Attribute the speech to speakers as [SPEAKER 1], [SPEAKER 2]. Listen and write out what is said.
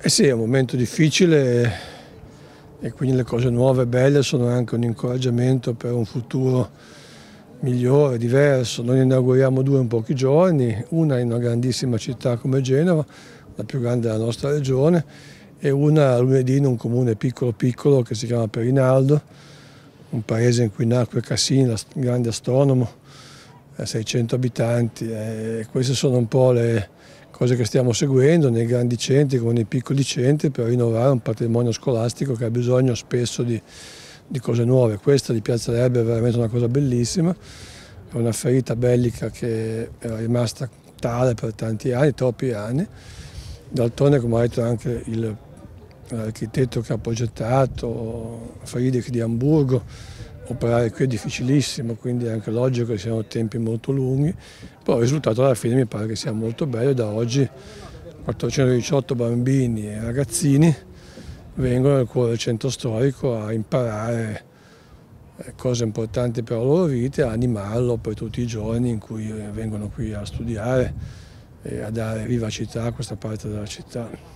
[SPEAKER 1] Eh sì, è un momento difficile e quindi le cose nuove e belle sono anche un incoraggiamento per un futuro migliore, diverso. Noi inauguriamo due in pochi giorni, una in una grandissima città come Genova, la più grande della nostra regione, e una lunedì in un comune piccolo piccolo che si chiama Perinaldo, un paese in cui nacque Cassini, grande astronomo, 600 eh, abitanti. queste sono un po' le cosa che stiamo seguendo nei grandi centri come nei piccoli centri per rinnovare un patrimonio scolastico che ha bisogno spesso di, di cose nuove. Questa di Piazza Erbe è veramente una cosa bellissima, è una ferita bellica che è rimasta tale per tanti anni, troppi anni. D'altronde, come ha detto anche l'architetto che ha progettato, Friedrich di Hamburgo, operare qui è difficilissimo, quindi è anche logico che siano tempi molto lunghi, però il risultato alla fine mi pare che sia molto bello e da oggi 418 bambini e ragazzini vengono al cuore del centro storico a imparare eh, cose importanti per la loro vita e a animarlo per tutti i giorni in cui eh, vengono qui a studiare e a dare vivacità a questa parte della città.